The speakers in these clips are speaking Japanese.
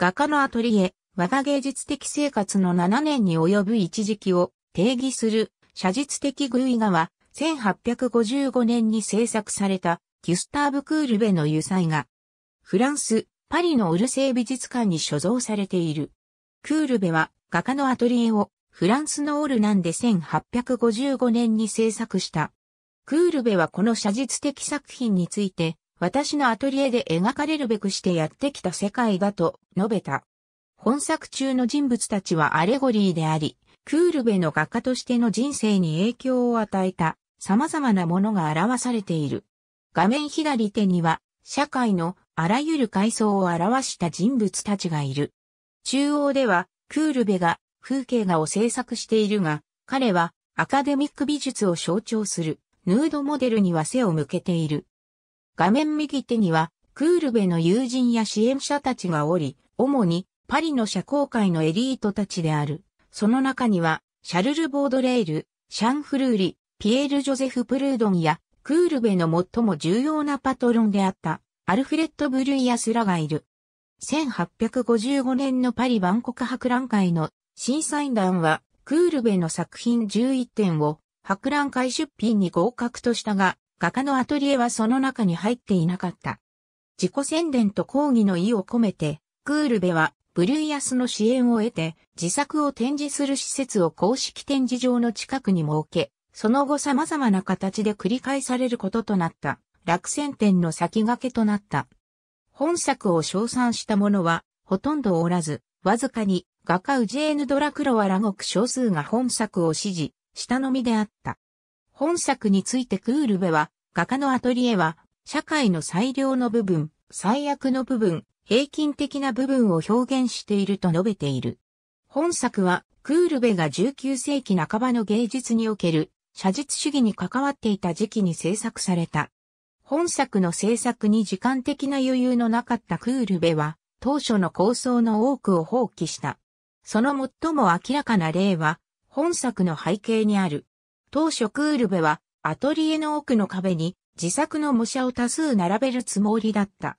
画家のアトリエ、我が芸術的生活の7年に及ぶ一時期を定義する写実的グイ画は、1855年に制作されたギュスターブ・クールベの油彩画。フランス、パリのオルセー美術館に所蔵されている。クールベは画家のアトリエをフランスのオルナンで1855年に制作した。クールベはこの写実的作品について私のアトリエで描かれるべくしてやってきた世界だと述べた。本作中の人物たちはアレゴリーであり、クールベの画家としての人生に影響を与えた様々なものが表されている。画面左手には社会のあらゆる階層を表した人物たちがいる。中央ではクールベが風景画を制作しているが、彼はアカデミック美術を象徴するヌードモデルには背を向けている。画面右手には、クールベの友人や支援者たちがおり、主にパリの社交界のエリートたちである。その中には、シャルル・ボードレール、シャンフルーリ、ピエール・ジョゼフ・プルードンや、クールベの最も重要なパトロンであった、アルフレッド・ブルイアスらがいる。1855年のパリ万国博覧会の審査員団は、クールベの作品11点を博覧会出品に合格としたが、画家のアトリエはその中に入っていなかった。自己宣伝と抗議の意を込めて、クールベはブルイアスの支援を得て、自作を展示する施設を公式展示場の近くに設け、その後様々な形で繰り返されることとなった、落選展の先駆けとなった。本作を称賛した者は、ほとんどおらず、わずかに画家ウジェーヌ・ドラクロワラゴク少数が本作を支持、したのみであった。本作についてクールベは、画家のアトリエは、社会の最良の部分、最悪の部分、平均的な部分を表現していると述べている。本作は、クールベが19世紀半ばの芸術における写実主義に関わっていた時期に制作された。本作の制作に時間的な余裕のなかったクールベは、当初の構想の多くを放棄した。その最も明らかな例は、本作の背景にある当初クールベはアトリエの奥の壁に自作の模写を多数並べるつもりだった。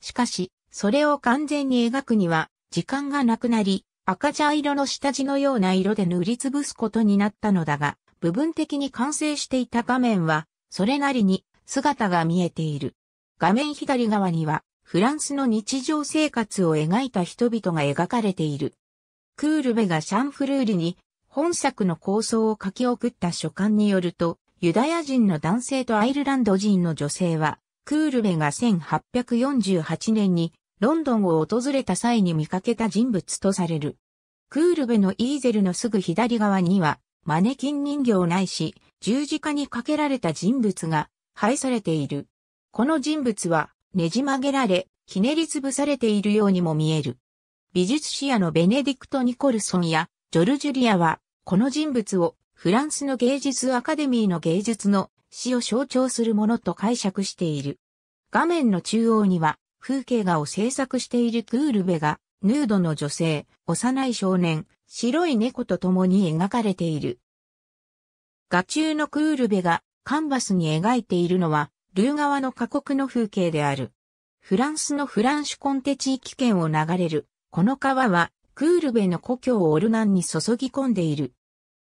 しかし、それを完全に描くには時間がなくなり、赤茶色の下地のような色で塗りつぶすことになったのだが、部分的に完成していた画面は、それなりに姿が見えている。画面左側には、フランスの日常生活を描いた人々が描かれている。クールベがシャンフルーリに本作の構想を書き送った書簡によると、ユダヤ人の男性とアイルランド人の女性は、クールベが1848年にロンドンを訪れた際に見かけた人物とされる。クールベのイーゼルのすぐ左側には、マネキン人形ないし、十字架にかけられた人物が配されている。この人物は、ねじ曲げられ、ひねりつぶされているようにも見える。美術史屋のベネディクト・ニコルソンやジョルジュリアは、この人物をフランスの芸術アカデミーの芸術の死を象徴するものと解釈している。画面の中央には風景画を制作しているクールベがヌードの女性、幼い少年、白い猫と共に描かれている。画中のクールベがカンバスに描いているのはルー川の過酷の風景である。フランスのフランシュコンテ地域圏を流れる。この川はクールベの故郷をオルナンに注ぎ込んでいる。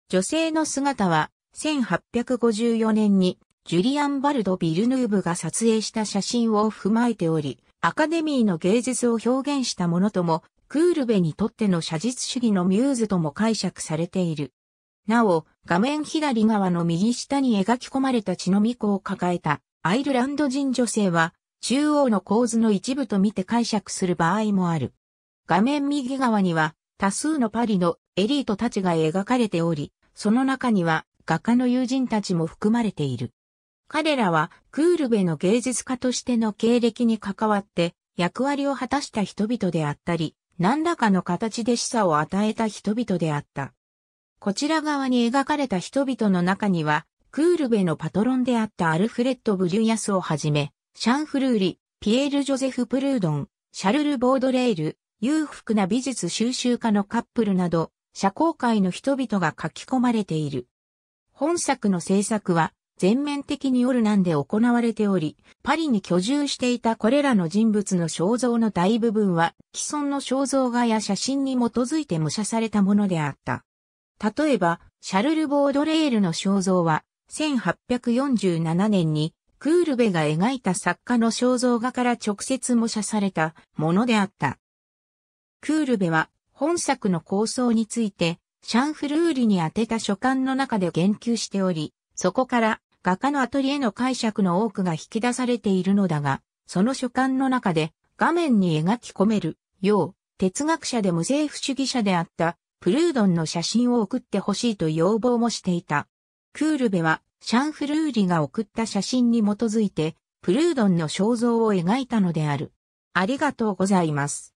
女性の姿は、1854年にジュリアン・バルド・ビルヌーブが撮影した写真を踏まえており、アカデミーの芸術を表現したものとも、クールベにとっての写実主義のミューズとも解釈されている。なお、画面左側の右下に描き込まれた血の巫女を抱えたアイルランド人女性は、中央の構図の一部と見て解釈する場合もある。画面右側には多数のパリのエリートたちが描かれており、その中には画家の友人たちも含まれている。彼らはクールベの芸術家としての経歴に関わって役割を果たした人々であったり、何らかの形で示唆を与えた人々であった。こちら側に描かれた人々の中には、クールベのパトロンであったアルフレッド・ブリュヤスをはじめ、シャンフルーリ、ピエール・ジョゼフ・プルードン、シャルル・ボードレール、裕福な美術収集家のカップルなど、社交界の人々が書き込まれている。本作の制作は、全面的にオルナンで行われており、パリに居住していたこれらの人物の肖像の大部分は、既存の肖像画や写真に基づいて模写されたものであった。例えば、シャルル・ボードレールの肖像は、1847年に、クールベが描いた作家の肖像画から直接模写されたものであった。クールベは本作の構想について、シャンフルーリに宛てた書簡の中で言及しており、そこから画家のアトリエの解釈の多くが引き出されているのだが、その書簡の中で画面に描き込めるよう、哲学者で無政府主義者であったプルードンの写真を送ってほしいと要望もしていた。クールベはシャンフルーリが送った写真に基づいて、プルードンの肖像を描いたのである。ありがとうございます。